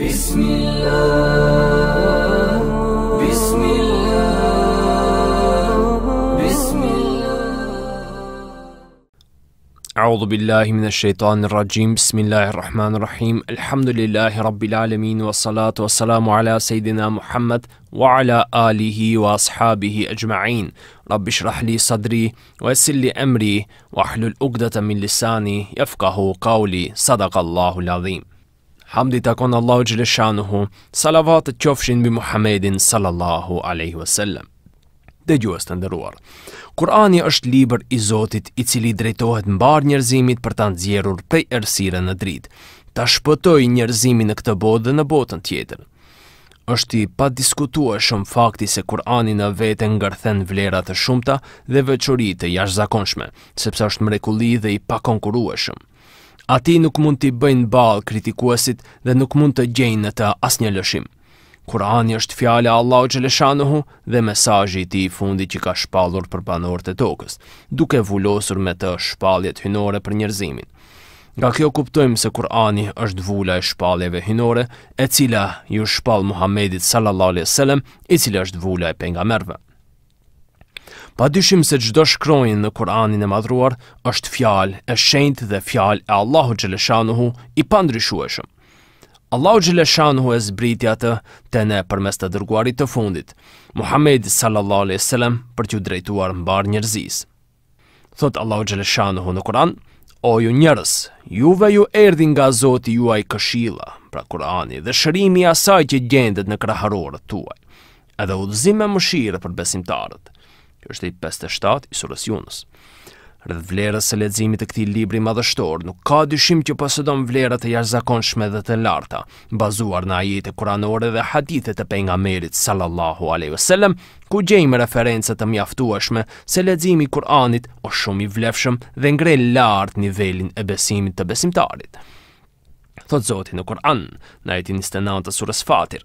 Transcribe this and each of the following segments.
بسم الله بسم الله بسم الله أعوذ بالله من الشيطان الرجيم بسم الله الرحمن الرحيم الحمد لله رب العالمين والصلاة والسلام على سيدنا محمد وعلى آله وأصحابه أجمعين رب اشرح لي صدري ويسر لي أمري واحلل عقدة من لساني يفقه قولي صدق الله العظيم Hamdi takon Allahu Gjeleshanuhu, salavatet qofshin bi Muhammedin sallallahu aleyhi wasallam. Dhe gjuhës të ndëruar, Kurani është liber i Zotit i cili drejtohet mbar njerëzimit për të nëzjerur pej ersire në dritë, ta shpëtoj njerëzimin në këtë botë dhe në botën tjetër. është i pa diskutua shumë fakti se Kurani në vete ngërthen vlerat të shumta dhe veqorit të jashtë zakonshme, sepse është mrekuli dhe i pa konkurua shumë. A ti nuk mund t'i bëjnë balë kritikuesit dhe nuk mund të gjenë në të asnjë lëshim. Kurani është fjale Allah Gjeleshanohu dhe mesajji ti i fundi që ka shpalur për banorët e tokës, duke vullosur me të shpaljet hynore për njerëzimin. Nga kjo kuptojmë se Kurani është vula e shpaljeve hynore, e cila ju shpall Muhammedit sallallalli e selem, e cila është vula e pengamerve. Pa dyshim se gjdo shkrojnë në Kur'anin e madhruar, është fjal e shenjt dhe fjal e Allahu Gjeleshanuhu i pandryshueshëm. Allahu Gjeleshanuhu e zbriti atë të ne përmes të dërguarit të fundit, Muhammed sallallahu e sallam për t'ju drejtuar mbar njërzis. Thot Allahu Gjeleshanuhu në Kur'an, O ju njërës, juve ju erdi nga Zoti juaj këshila, pra Kur'ani, dhe shërimi asaj që gjendet në kraharorët tuaj, edhe udhëzime mëshirë për besimtarët është i 57 i surës Junës. Rëdhë vlerës së leximit të këtij libri madhështor nuk ka dyshim që posëdon vlera të jashtëzakonshme dhe të larta, bazuar në ajete kuranore dhe hadithe të pejgamberit sallallahu alaihi wasallam, ku gjejmë referenca të mjaftueshme se leximi i Kuranit është shumë i vlefshëm dhe ngre lart nivelin e besimit të besimtarit thot Zoti në Kur'an, në ajetin 29 të surës Fatir.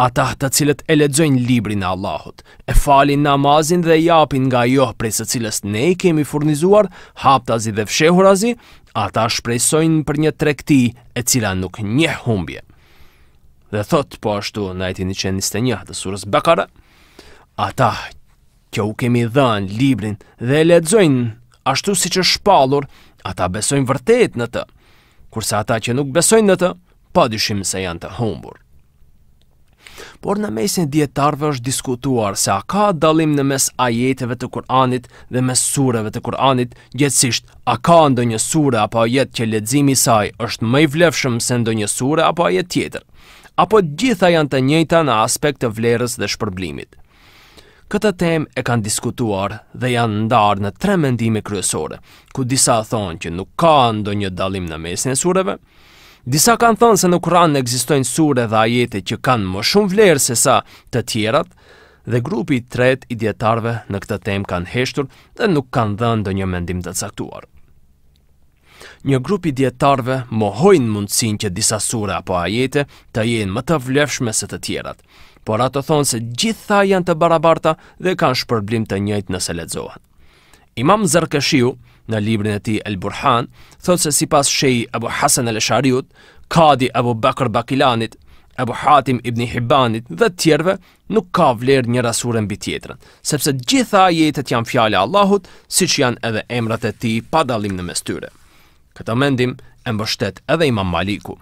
Ata të cilët e lexojnë librin e Allahut, e falin namazin dhe japin nga ajo prej së cilës ne i kemi furnizuar haptazi dhe fshehurazi, ata shpresojnë për një tregti e cila nuk njeh humbje. Dhe thot po ashtu në ajetin 121 të surës Bekara, ata që u kemi dhënë librin dhe e lexojnë ashtu siç është shpallur, ata besojnë vërtet në të kurse ata që nuk besojnë në të, pa dyshim se janë të humbur. Por në mesin djetarve është diskutuar se a ka dalim në mes ajeteve të Kur'anit dhe mes sureve të Kur'anit, gjithësisht a ka ndo një sure apo ajet që ledzimi saj është më i vlefshëm se ndo një sure apo ajet tjetër, apo gjitha janë të njëta në aspekt të vlerës dhe shpërblimit. Këtë temë e kanë diskutuar dhe janë ndarë në tre mendime kryesore, ku disa thonë që nuk ka ndonjë dalim në mesin e sureve, disa kanë thonë se në Kur'an ekzistojnë sure dhe ajete që kanë më shumë vlerë se sa të tjerat, dhe grupi i tret i djetarve në këtë temë kanë heshtur dhe nuk kanë dhënë ndonjë mendim të caktuar një grup i dietarëve mohojnë mundësin që disa sure apo ajete të jenë më të vlefshme se të tjerat, por ato thonë se gjitha janë të barabarta dhe kanë shpërblim të njëjtë nëse lexohen. Imam Zarkashiu në librin e tij El Burhan thotë se sipas Shej Abu Hasan al-Shariut, Kadi Abu Bakr Bakilanit, Abu Hatim ibn Hibanit dhe të nuk ka vlerë një rasure mbi tjetrën, sepse gjitha ajetet janë fjalë e Allahut, siç janë edhe emrat e Tij pa dallim në mes tyre. Këtë mendim e mbështet edhe Imam Maliku.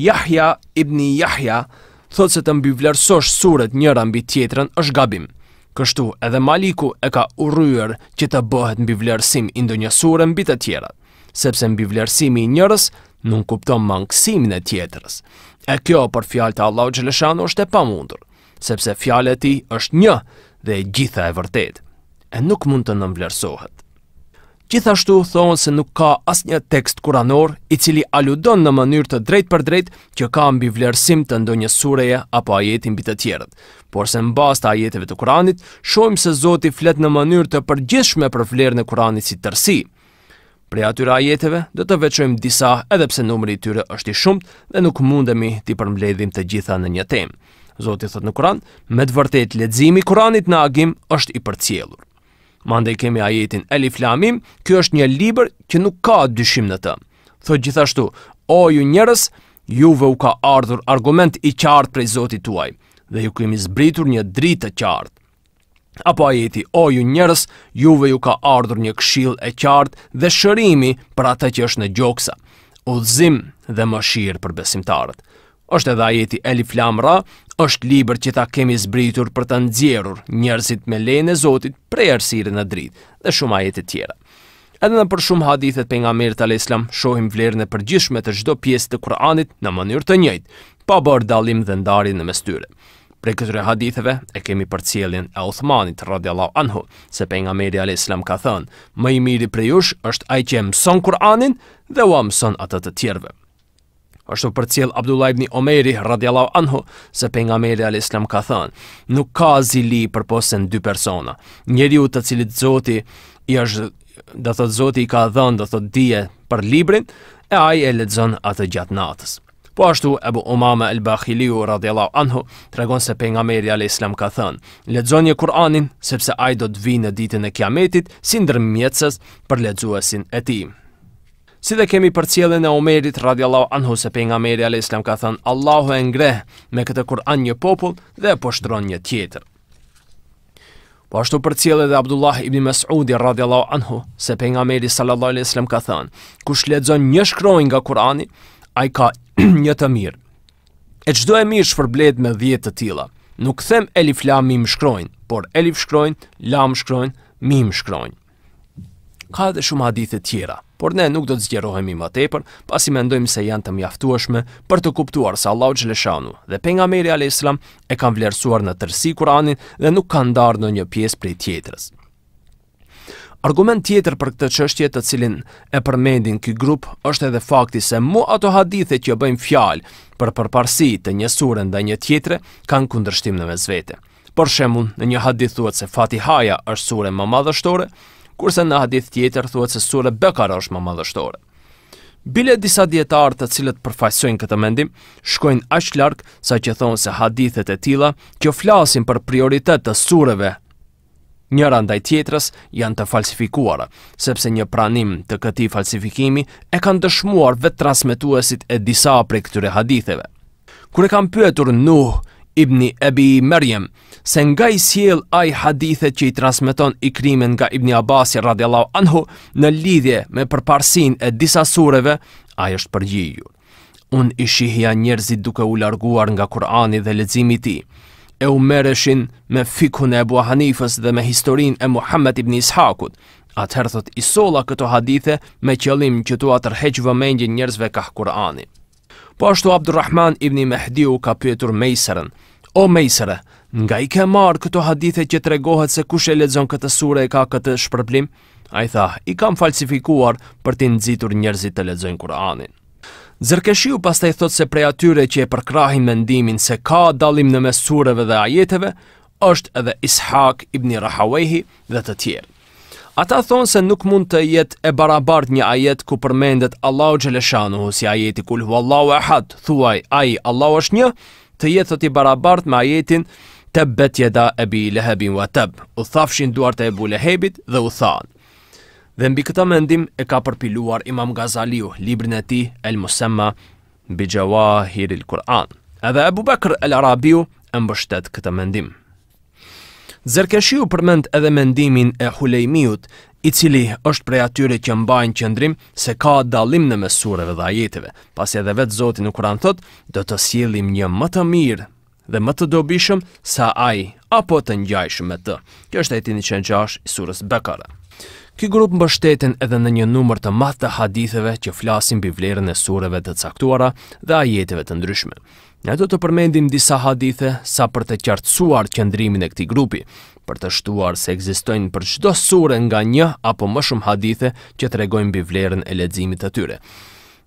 Yahya ibni Yahya thotë se të mbivlerësosh suret njëra mbi tjetrën është gabim. Kështu edhe Maliku e ka urryer që të bëhet mbivlerësim i ndonjë sure mbi të tjerat, sepse mbivlerësimi i njërës nuk kupton mangësimin e tjetrës. E kjo për fjalë të Allahu xhaleshan është e pamundur, sepse fjala e tij është një dhe e gjitha e vërtetë. E nuk mund të nëmblersohet. Gjithashtu thonë se nuk ka as një tekst kuranor i cili aludon në mënyrë të drejt për drejt që ka mbi vlerësim të ndonjë sureje apo ajetin bitë të tjerët. Por se në bas të ajeteve të kuranit, shojmë se Zoti flet në mënyrë të përgjithshme për vlerë në kuranit si tërsi. Pre atyre ajeteve, do të veqojmë disa edhe pse numëri tyre është i shumët dhe nuk mundemi t'i përmledhim të gjitha në një temë. Zoti thot në kuran, me të vërtet, ledzimi kuranit në agim është i përcjelur. Mande kemi ajetin Elif Lamim, kjo është një liber që nuk ka dyshim në të. Tho gjithashtu, o ju njërës, juve u ka ardhur argument i qartë prej Zotit tuaj, dhe ju kemi zbritur një dritë të qartë. Apo ajeti, o ju njërës, juve ju ka ardhur një kshil e qartë dhe shërimi për ata që është në gjoksa, udhëzim dhe më shirë për besimtarët është edhe ajeti Elif Lamra, është liber që ta kemi zbritur për të nëzjerur njërzit me lejnë e Zotit prej ersire në dritë dhe shumë ajeti tjera. Edhe në për shumë hadithet për nga mirë të islam shohim vlerën e përgjishme të gjdo pjesë të Kur'anit në mënyrë të njëjtë, pa bërë dalim dhe ndarin në mestyre. Pre këtëre haditheve e kemi për cilin e Uthmanit, radiallahu anhu, se për nga mirë al-Islam ka thënë, më i miri për jush është ajqe mëson Kur'anin dhe ua mëson atët të tjerve ashtu për cilë Abdullah ibn Omeri, radhiyallahu anhu, se pejgamberi alayhis al islam ka thënë, nuk ka zili për posën dy persona, njeri u të cilit zoti i është, thot zoti i ka dhënë, dhe thot dije për librin, e ai e ledzon atë gjatë natës. Po ashtu, Ebu Umama El Bakhiliu, radhiyallahu anhu, tregon se pejgamberi alayhis al islam ka thënë, ledzon një Kur'anin, sepse ai do të vinë në ditën e kiametit, si ndërmjetësës për ledzuesin e timë. Si dhe kemi për cilën e Omerit radiallahu anhu se për nga Meri a.s. ka thënë Allahu e ngreh me këtë Kur'an një popull dhe e poshtron një tjetër. Po ashtu për cilë dhe Abdullah ibn Mas'udi radhiallahu anhu, se për nga meri sallallahu alai sallam ka thënë, kush shledzon një shkrojnë nga Kurani, a i ka një të mirë. E qdo e mirë shpërblet me dhjetë të tila. Nuk them elif lam mim shkrojnë, por elif shkrojnë, lam shkrojnë, mim shkrojnë. Ka edhe shumë hadithet tjera por ne nuk do të zgjerohemi më tepër pasi mendojmë se janë të mjaftueshme për të kuptuar se Allahu xhaleshanu dhe pejgamberi alayhiselam e kanë vlerësuar në tërësi Kur'anin dhe nuk kanë ndarë në një pjesë prej tjetrës. Argument tjetër për këtë çështje, të cilin e përmendin ky grup, është edhe fakti se mu ato hadithe që bëjmë fjalë për përparësi të një sure ndaj një tjetre kanë kundërshtim në mes vete. Për shembull, në një hadith thuhet se Fatihaja është sure më madhështore, Kurse në hadith tjetër thuhet se sura Bekara është më madhështore. Bile disa dietar të cilët përfaqësojnë këtë mendim shkojnë aq larg saqë thonë se hadithet e tilla që flasin për prioritet të sureve, njëra ndaj tjetrës, janë të falsifikuara, sepse një pranim të këtij falsifikimi e kanë dëshmuar vetë transmetuesit e disa prej këtyre haditheve. Kur e kam pyetur nuhë, Ibni Ebi Merjem, se nga i siel a i hadithet që i transmiton i krimen nga Ibni Abasi radiallahu anhu në lidhje me përparsin e disa sureve, a i është përgjiju. Unë i shihja njerëzit duke u larguar nga Kurani dhe lecimi ti, e u mereshin me fikun e Ebu Hanifës dhe me historin e Muhammed Ibni Ishakut, Atëherë thot i sola këto hadithe me qëllim që tu tërheq vëmendjen njerëzve ka Kur'anit. Po ashtu Abdurrahman ibn Mehdiu ka pyetur Meiserën. O Meiserë, nga i ke marrë këto hadithe që tregohet se kush e lexon këtë sure e ka këtë shpërblim? Ai tha, i kam falsifikuar për të nxitur njerëzit të lexojnë Kur'anin. Zërkeshiu pas të i thot se prej atyre që e përkrahin mendimin se ka dalim në mesureve dhe ajeteve, është edhe Ishak ibn Rahawehi dhe të tjerë. Ata thonë se nuk mund të jetë e barabart një ajet ku përmendet Allahu Gjeleshanu, si ajeti kul Allahu e thuaj, aji Allahu është një, të jetë të ti barabart me ajetin të betje da e bi lehebin wa tëbë, u thafshin duar të e bu lehebit dhe u thanë. Dhe mbi këta mendim e ka përpiluar Imam Gazaliu, librin e ti, El Musemma, Bijawahir il Kur'an. Edhe Ebu Bekr el Arabiu e mbështet këta mendimë. Zerkeshiu përmend edhe mendimin e Hulejmiut, i cili është prej atyre që mbajnë qëndrim se ka dalim në mesureve dhe ajeteve, pasi edhe vetë Zotin në kuran thot, do të sielim një më të mirë dhe më të dobishëm sa aj, apo të njajshëm me të. Kjo është e ti një qenë i surës Bekara. Ky grup mbështeten edhe në një numër të madh të haditheve që flasin mbi vlerën e sureve të caktuara dhe ajeteve të ndryshme. Ne do të përmendim disa hadithe sa për të qartësuar qëndrimin e këtij grupi, për të shtuar se ekzistojnë për çdo sure nga një apo më shumë hadithe që tregojnë mbi vlerën e leximit të tyre.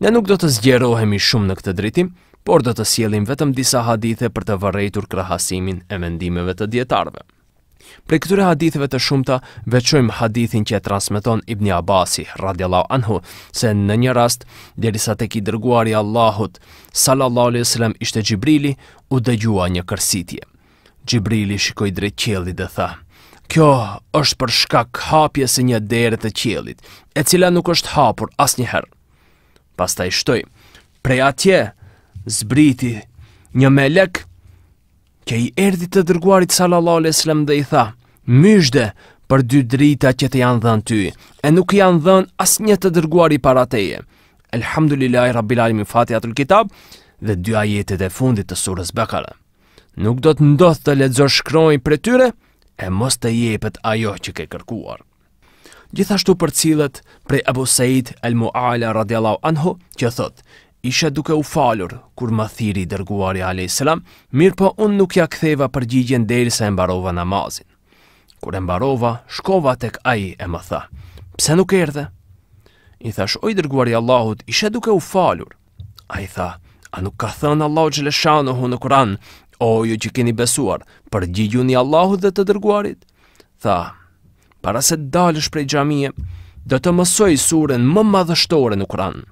Ne nuk do të zgjerohemi shumë në këtë dritim, por do të sjellim vetëm disa hadithe për të vërrejtur krahasimin e mendimeve të dietarëve. Pre këture hadithëve të shumta, veqojmë hadithin që e transmeton Ibn Abasi, radiallahu anhu, se në një rast, derisa tek i Allahut, sallallahu alaihi wasallam ishte Gjibrili u dëgjua një kërsitje. Gjibrili shikoi drejt qiellit dhe tha: "Kjo është për shkak hapjes së një dere të qiellit, e cila nuk është hapur asnjëherë." Pastaj shtoi: "Prej atje zbriti një melek që i erdi të dërguarit sallallahu alaihi wasallam dhe i tha: "Myshde për dy drita që të janë dhënë ty, e nuk janë dhënë asnjë të dërguari para teje." Elhamdulillahi rabbil alamin Fatihatul Kitab dhe dy ajetet e fundit të surës Bekare. Nuk do të ndodh të lexosh shkronjë për tyre e mos të jepet ajo që ke kërkuar. Gjithashtu përcillet prej Abu Said al-Muala radhiyallahu anhu që thotë: Isha duke u falur, kur më thiri dërguari a.s. Mirë po unë nuk ja ktheva për gjigjen delë se e mbarova namazin. Kur e mbarova, shkova tek aji e më tha. Pse nuk erdhe? I thash, oj dërguari Allahut, isha duke u falur. A i tha, a nuk ka thënë Allah që le hu në kuran, o ju që keni besuar, për gjigju një Allahut dhe të dërguarit? Tha, para se dalësh prej gjamije, do të mësoj surën më madhështore në kuranë.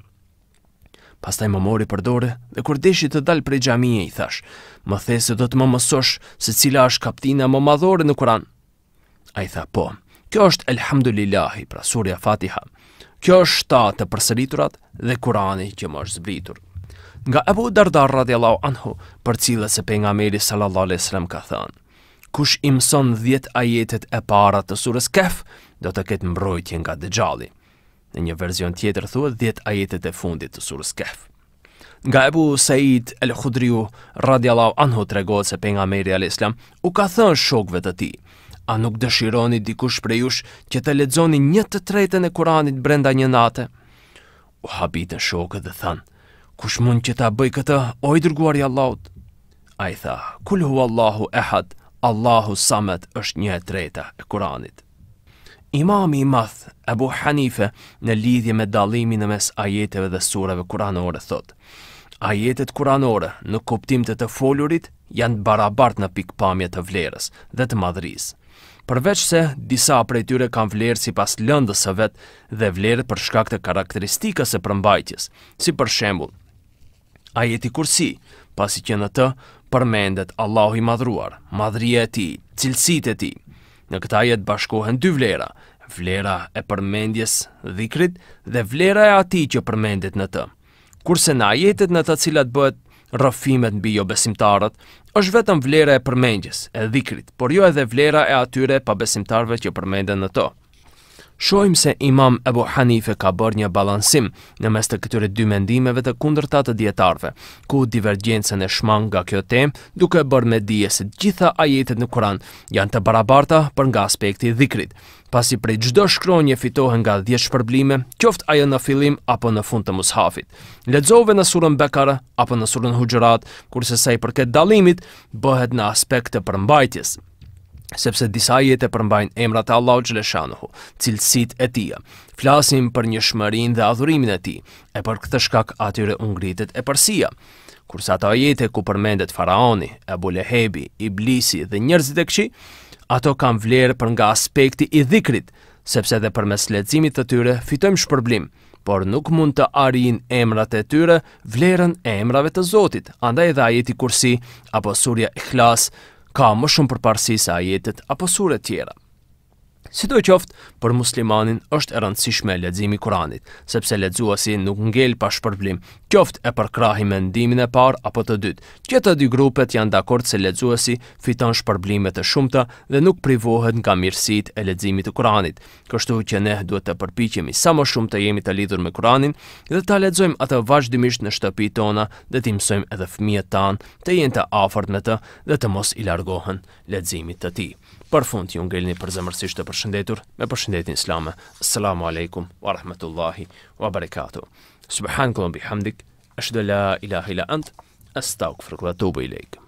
Pastaj më mori për dorë dhe kur deshi të dalë prej xhamisë i thash: "Më the se do të më mësosh se cila është kaptina më madhore në Kur'an?" Ai tha: "Po. Kjo është Elhamdulillahi pra surja Fatiha. Kjo është ta të përsëriturat dhe Kur'ani që më është zbritur." Nga Abu Darda radhiyallahu anhu, për cilës se pejgamberi sallallahu alajhi wasallam ka thënë: "Kush imson 10 ajetet e para të surës Kaf, do të ketë mbrojtje nga dëxhalli." Në një verzion tjetër thuhet 10 ajetet e fundit të surës Kehf. Nga Ebu Said El Khudriu, radiallahu anhu të regohet se penga meri al islam, u ka thënë shokve të ti, a nuk dëshironi dikush prej jush që të ledzoni një të trejten e kuranit brenda një nate? U habit në shokët dhe thënë, kush mund që ta bëj këtë, o i dërguar i Allahut? A i tha, kullu Allahu ehat, Allahu samet është një e trejta e kuranit. Imami i math, Abu Hanife në lidhje me dallimin në mes ajeteve dhe sureve kuranore thot. Ajetet kuranore në kuptim të të folurit janë të barabart në pikpamje të vlerës dhe të madhërisë. Përveç se disa prej tyre kanë vlerë si pas lëndës së vetë dhe vlerë për shkak të karakteristikës e përmbajtjes, si për shembul. Ajeti kursi, pasi që në të, përmendet Allahu i madhruar, madhrija e ti, cilësit e ti, Në këta jetë bashkohen dy vlera, vlera e përmendjes dhikrit dhe vlera e ati që përmendit në të. Kurse na jetët në të cilat bëhet rëfimet në bio jo besimtarët, është vetëm vlera e përmendjes e dhikrit, por jo edhe vlera e atyre pa besimtarve që përmendit në të shojmë se imam Ebu Hanife ka bërë një balansim në mes të këtyre dy mendimeve të kundërta të djetarve, ku divergjensën e shmang nga kjo tem duke bërë me dije se gjitha ajetet në Kuran janë të barabarta për nga aspekti dhikrit. Pasi prej gjdo shkronje fitohen nga 10 shpërblime, qoft ajo në filim apo në fund të mushafit. Ledzove në surën Bekara apo në surën Hujërat, kurse sa i përket dalimit, bëhet në aspekt të përmbajtjesë sepse disa jetë e përmbajnë emrat e Allahut xhaleshanuhu, cilësitë e tij. Flasim për një shmërin dhe adhurimin e tij, e për këtë shkak atyre u ngritet e përsia. Kurse ato jetë ku përmendet faraoni, Abu Lehebi, Iblisi dhe njerëzit e këçi, ato kanë vlerë për nga aspekti i dhikrit, sepse edhe përmes leximit të tyre fitojmë shpërblim, por nuk mund të arrijin emrat e tyre vlerën e emrave të Zotit. Andaj dha ajeti Kursi apo surja Ikhlas ka më shumë përparësi se ajetet apo sure të tjera. Si të qoftë, për muslimanin është e rëndësishme ledzimi Kuranit, sepse ledzuasi nuk ngel pa shpërblim, qoftë e përkrahi me ndimin e par apo të dytë, që të dy grupet janë dakord se ledzuasi fiton shpërblimet të shumëta dhe nuk privohet nga mirësit e ledzimi të Kuranit, kështu që ne duhet të përpikjemi sa më shumë të jemi të lidhur me Kuranin dhe të ledzojmë atë vazhdimisht në shtëpi tona dhe të imsojmë edhe fëmijët tanë të jenë të afert me të dhe të mos i largohen ledzimit të ti. Për fund ju ngelni për zemërsisht të përshëndetur me përshëndetin islame. Assalamu alaikum wa rahmatullahi wa barakatuh. Subhanakallahumma bihamdik, ashhadu la ilaha illa ant, astaghfiruka wa atubu ilaik.